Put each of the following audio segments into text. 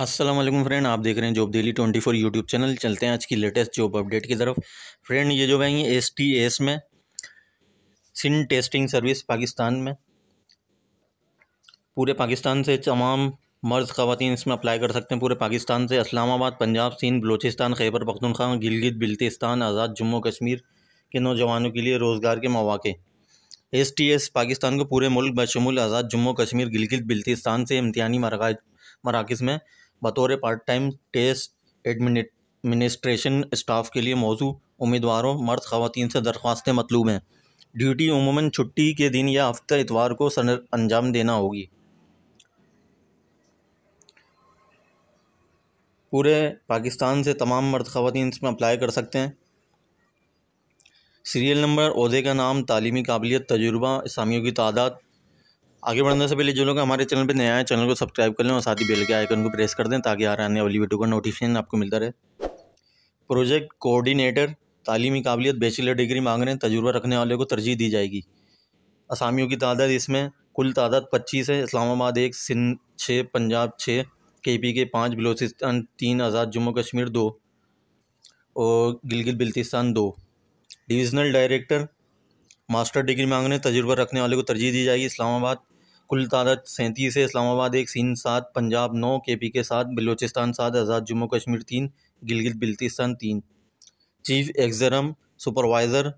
Aslam friend आप देख रहे हैं जॉब डेली 24 यूट्यूब चैनल चलते हैं आज की लेटेस्ट जॉब अपडेट की तरफ फ्रेंड ये जो आएंगी एस टी एस में सिन टेस्टिंग सर्विस पाकिस्तान में पूरे पाकिस्तान से तमाम मर्द खातन इसमें अप्लाई कर सकते हैं पूरे पाकिस्तान से इस्लामाबाद पंजाब सिंध बलोचिस्तान खैबर पख्तनख्वा गिलगित बिल्तिस्तान आज़ाद जम्मू कश्मीर के नौजवानों के लिए रोज़गार के मौाक़े एस टी एस पाकिस्तान को पूरे मुल्क बशमूल आज़ाद जम्मू कश्मीर गिलगित बिल्तिस्तान से इम्तिहानी मराकज़ में बतौर part time test administration staff के लिए मौजू उम्मीदवारों मर्द खातन से दरख्वास्तें मतलूब हैं ड्यूटी उमूा छुट्टी के दिन या हफ्ते इतवार को सर अंजाम देना होगी पूरे पाकिस्तान से तमाम मर्द खातन इसमें अप्लाई कर सकते हैं सीरियल नंबर अहदे का नाम तालीमी काबिलियत तजुर्बा इसामियों की तादाद आगे बढ़ने से पहले जो लोग हमारे चैनल पर नए आए चैनल को सब्सक्राइब कर लें और साथ ही बेल के आइकन को प्रेस कर दें ताकि आ आने वाली वीडियो का नोटिफिकेशन आपको मिलता रहे प्रोजेक्ट कोऑर्डिनेटर तालीमी काबिलियत बैचलर डिग्री मांग रहे हैं तजुर्बा रखने वाले को तरजीह दी जाएगी असामियों की तादाद इसमें कुल तादाद पच्चीस है इस्लामाबाद एक सिंध छः पंजाब छः के पी के पाँच बलोचिस्तान तीन आज़ाद जम्मू कश्मीर दो और गिलगित बल्तिस्तान दो डिविज़नल डायरेक्टर मास्टर डिग्री मांगने तजुर्बा रखने वाले को तरजीह दी जाएगी इस्लामाबाद कुल तादाद सैंतीस है इस्लामाबाद एक सिंध सात पंजाब नौ के पी के सात बलोचिस्तान सात आज़ाद जम्मू कश्मीर तीन गिलगित बिल्तिस्तान तीन chief exam supervisor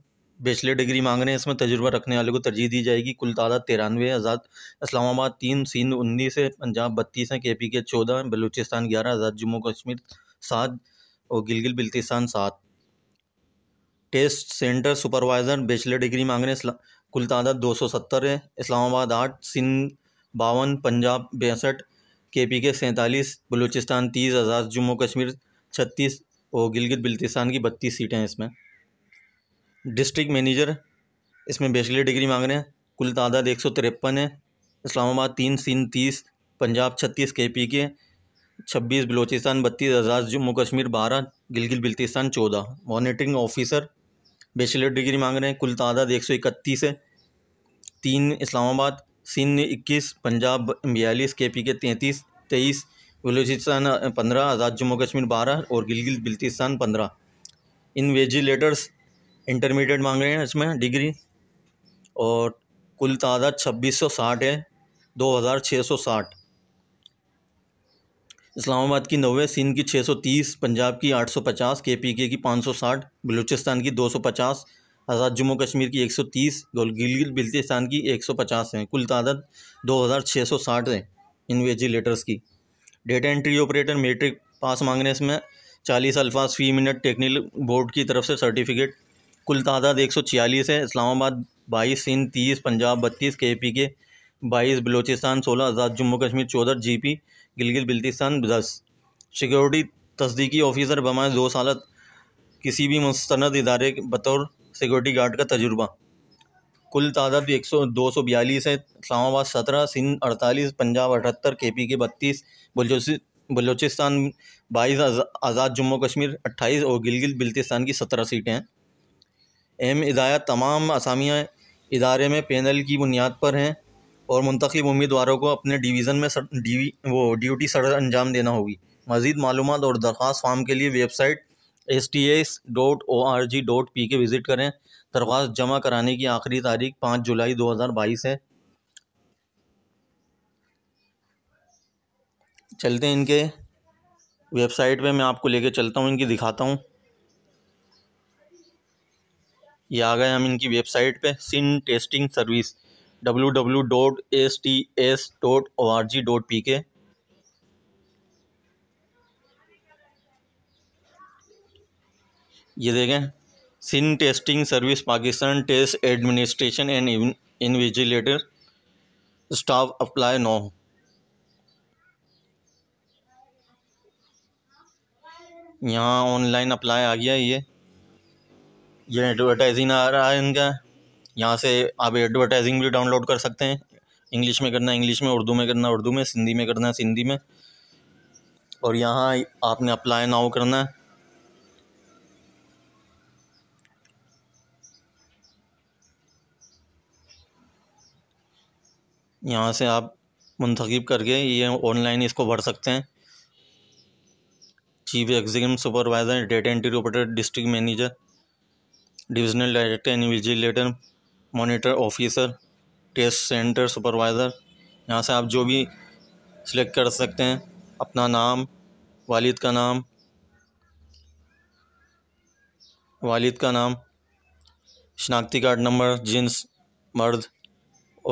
bachelor degree मांग रहे हैं इसमें तजुर्बा रखने वाले को तरजीह दी जाएगी कुल तादाद तिरानवे आज़ाद इस्लामाबाद तीन सिंध उन्नीस है पंजाब बत्तीस हैं के पी के चौदह बलूचिस्तान ग्यारह आज़ाद जम्मू कश्मीर सात और गिलगित बिल्तिस्तान सात test centre supervisor bachelor degree मांग रहे हैं कुल तादाद दो सौ सत्तर है इस्लामाबाद आठ सिंध बावन पंजाब बेसठ के पी के सैंतालीस बलूचिस्तान तीस आज़ाद जम्मू कश्मीर छत्तीस और गिलगित बल्तिस्तान की बत्तीस सीटें हैं इसमें डिस्ट्रिक्ट मैनेजर इसमें बैचलर डिग्री मांग रहे हैं कुल तादाद एक सौ तिरपन है इस्लामाबाद तीन सिंध तीस पंजाब छत्तीस के पी के छब्बीस बलूचिस्तान बत्तीस आज़ाद जम्मू कश्मीर बारह गिलगित बल्तिस्तान चौदह मॉनिटरिंग ऑफिसर बेचलर डिग्री मांग रहे हैं कुल तादाद एक सौ इकतीस है तीन इस्लामाबाद सिंध इक्कीस पंजाब बयालीस के पी के तैंतीस तेईस बलूचिस्तान पंद्रह आज़ाद जम्मू कश्मीर बारह और गिलगित बिल्तिस्तान पंद्रह इन वेजिलेटर्स इंटरमीडिएट मांग रहे हैं इसमें डिग्री और कुल तादाद छब्बीस सौ साठ है दो हज़ार छः सौ साठ इस्लामाबाद की नवे सिंध की 630 पंजाब की 850 केपीके की 560 बलूचिस्तान की 250 आज़ाद जम्मू कश्मीर की 130 गिलगित बल्तिस्तान की 150 हैं कुल तादाद 2660 है इन्वेजिलेटर्स की data entry operator matric pass मांगने में चालीस अल्फाज फ़ी मिनट टेक्निकल बोर्ड की तरफ से सर्टिफिकेट कुल तादाद एक सौ छियालीस है इस्लामाबाद बाईस सिंध तीस पंजाब बत्तीस के पी के बाईस बलोचिस्तान सोलह आज़ाद जम्मू कश्मीर चौदह पी गिलगित बल्तिस्तान दस सिक्योरिटी तस्दीकी ऑफिसर बमाए दो साल किसी भी मुस्ंद इदारे बतौर सिक्योरिटी गार्ड का तजुर्बा कुल तादाद एक सौ दो सौ बयालीस है इस्लामाबाद सत्रह सिंध अड़तालीस पंजाब अठहत्तर के पी के बत्तीस बलोचिस्तान बाईस आज़ाद जम्मू कश्मीर अट्ठाईस और गिलगित बल्तिस्तान की सत्रह सीटें हैं अहम हिदायत तमाम असामिया इदारे में पैनल की बुनियाद पर हैं और मुंतखब उम्मीदवारों को अपने डिवीज़न में सर, डीवी वो ड्यूटी सर अंजाम देना होगी मज़ीद मालूम और दरख्वास्त फार्म के लिए website S T S dot O R G dot P K visit करें दरख्वास्त जमा कराने की आखिरी तारीख पाँच जुलाई दो हज़ार बाईस है चलते हैं इनके वेबसाइट पे मैं आपको लेके चलता हूँ इनकी दिखाता हूँ ये आ गए हम इनकी वेबसाइट पे Sindh testing service W W dot S T S dot O R G dot P K ये देखें Sindh testing service Pakistan test administration and invigilator staff apply now यहाँ ऑनलाइन अप्लाई आ गया ये ये एडवर्टाइजिंग आ रहा है इनका यहाँ से आप एडवर्टाइजिंग भी डाउनलोड कर सकते हैं इंग्लिश में करना इंग्लिश में उर्दू में करना उर्दू में सिंधी में करना सिंधी में और यहाँ आपने अप्लाई नाउ करना है यहाँ से आप मुंतखब करके ये ऑनलाइन इसको भर सकते हैं chief executive supervisor data entry operator district manager divisional director invigilator monitor officer test centre supervisor यहाँ से आप जो भी सिलेक्ट कर सकते हैं अपना नाम वालिद का नाम वालिद का नाम शनाख्ती कार्ड नंबर जिन्स मर्द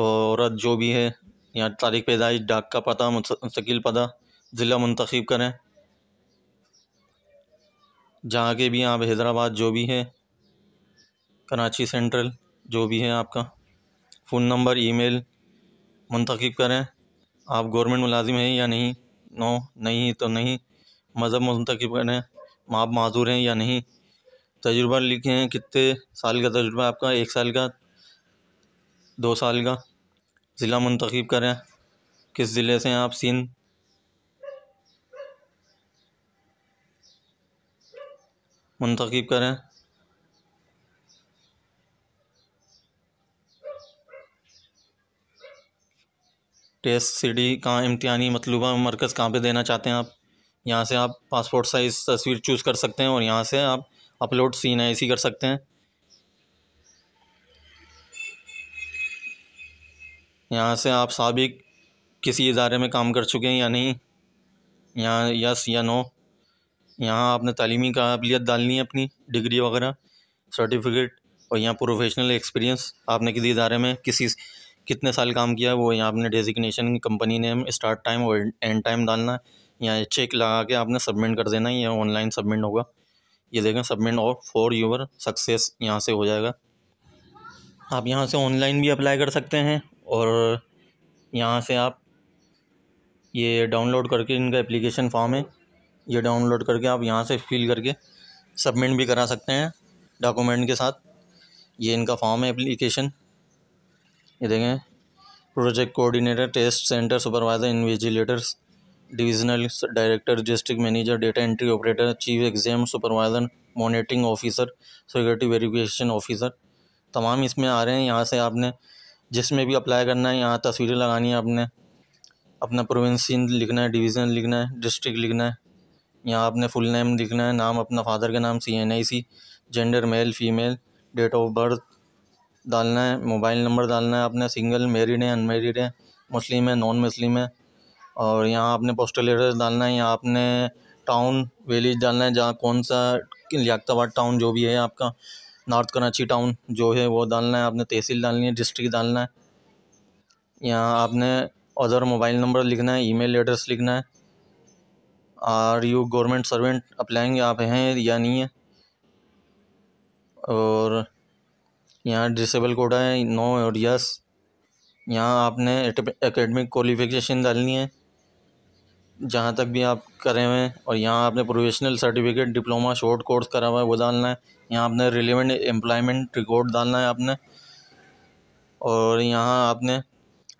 औरत जो भी है यहाँ तारीख पैदाइश डाक का पता मुस्तकिल पता ज़िला मंतखब करें जहाँ के भी आप हैदराबाद जो भी है कराची सेंट्रल जो भी है आपका फ़ोन नंबर ईमेल मुंतखब करें आप गवर्नमेंट मुलाजिम हैं या नहीं नो नहीं तो नहीं मज़हब मुंतखब करें आप माजूर हैं या नहीं तजुर्बा लिखे हैं कितने साल का तजुर्बा आपका एक साल का दो साल का ज़िला मुंतखब करें किस ज़िले से हैं आप सिंध मुंतखब करें टेस्ट सीडी कहाँ इम्तहानी मतलूबा मरकज़ कहाँ पे देना चाहते हैं आप यहाँ से आप पासपोर्ट साइज़ तस्वीर चूज़ कर सकते हैं और यहाँ से आप अपलोड सीन है इसी कर सकते हैं यहाँ से आप सबक किसी इदारे में काम कर चुके हैं या नहीं यहाँ यस या नो यहाँ आपने तलीमी काबिलियत डालनी है अपनी डिग्री वगैरह सर्टिफिकेट और यहाँ प्रोफेशनल एक्सपीरियंस आपने किसी इदारे में किसी कितने साल काम किया वो यहाँ आपने designation company name start time और एंड टाइम डालना है यहाँ चेक लगा के आपने सबमिट कर देना है यह ऑनलाइन सबमिट होगा ये देखें सबमिट और फॉर यूवर सक्सेस यहाँ से हो जाएगा आप यहाँ से ऑनलाइन भी अप्लाई कर सकते हैं और यहाँ से आप ये डाउनलोड करके इनका एप्लीकेशन फॉर्म है ये डाउनलोड करके आप यहाँ से फिल करके सबमिट भी करा सकते हैं डॉक्यूमेंट के साथ ये इनका फॉर्म है एप्लीकेशन ये देखें project coordinator test centre supervisor invigilator divisional director district manager data entry operator chief exam supervisor monitoring officer security verification officer तमाम इसमें आ रहे हैं यहाँ से आपने जिसमें भी अप्लाई करना है यहाँ तस्वीरें लगानी है आपने अपना प्रोविंस लिखना है डिवीज़न लिखना है डिस्ट्रिक्ट लिखना है यहाँ आपने फुल नेम लिखना है नाम अपना फादर का नाम C N I C gender male female date of birth डालना है मोबाइल नंबर डालना है आपने सिंगल मेरिड है अनमेरिड हैं मुस्लिम है नॉन मुस्लिम है और यहाँ आपने पोस्टल एड्रेस डालना है यहाँ आपने टाउन विलेज डालना है जहाँ कौन सा लियाताबाद टाउन जो भी है आपका नॉर्थ कराची टाउन जो है वो डालना है आपने तहसील डालनी है डिस्ट्रिक्ट डालना है यहाँ आपने अदर मोबाइल नंबर लिखना है ईमेल एड्रेस लिखना है are you government servant applying आप हैं या नहीं है और यहाँ डिसेबल कोड है नो और यस यहाँ आपने एकेडमिक क्वालिफिकेशन डालनी है जहाँ तक भी आप करे हुए हैं और यहाँ आपने professional certificate diploma short course करा हुआ है वो डालना है यहाँ आपने रिलेवेंट एम्प्लॉयमेंट रिकॉर्ड डालना है आपने और यहाँ आपने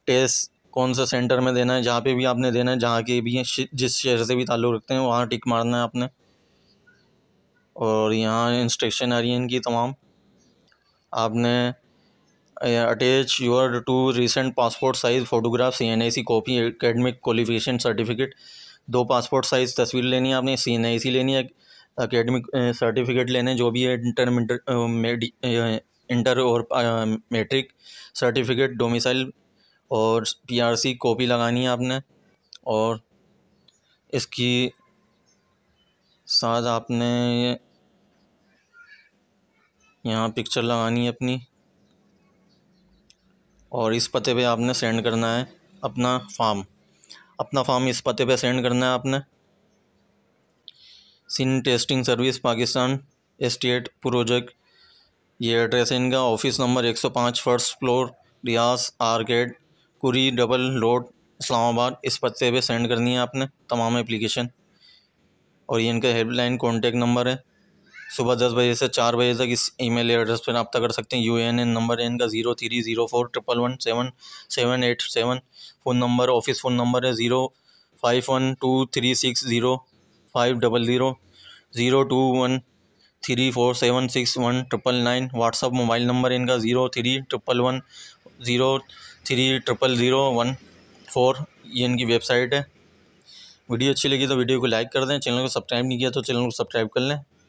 टेस्ट कौन सा सेंटर में देना है जहाँ पे भी आपने देना है जहाँ के भी जिस शहर से भी ताल्लुक़ रखते हैं वहाँ टिक मारना है आपने और यहाँ इंस्ट्रक्शन आ रही है इनकी तमाम आपने attach your two recent passport size photograph C N I C copy academic qualification certificate दो पासपोर्ट साइज़ तस्वीर लेनी है आपने सी एन आई सी लेनी है अकेडमिक सर्टिफिकेट लेने जो भी है इंटर इंटर इंटर और मेट्रिक सर्टिफिकेट डोमिसाइल और पीआरसी कॉपी लगानी है आपने और इसकी साथ आपने यहाँ पिक्चर लगानी है अपनी और इस पते पे आपने सेंड करना है अपना फॉर्म अपना फॉर्म इस पते पे सेंड करना है आपने Sindh testing service Pakistan estate project ये एड्रेस है इनका ऑफिस नंबर एक सौ पाँच first floor Riaz arcade Kuri double road Islamabad इस पते पे सेंड करनी है आपने तमाम एप्लीकेशन और ये इनका हेल्पलाइन कॉन्टेक्ट नंबर है सुबह दस बजे से चार बजे तक इस ईमेल एड्रेस पर रबता कर सकते हैं यू एन एन नंबर इनका zero three zero four triple one seven seven eight seven phone number office phone number है zero five one two three six zero five double zero zero two one three four seven six one triple nine WhatsApp mobile number इनका zero three triple one zero three triple zero one four ये इनकी website है video अच्छी लगी तो video को like कर दें चैनल को सब्सक्राइब नहीं किया तो चैनल को सब्सक्राइब कर लें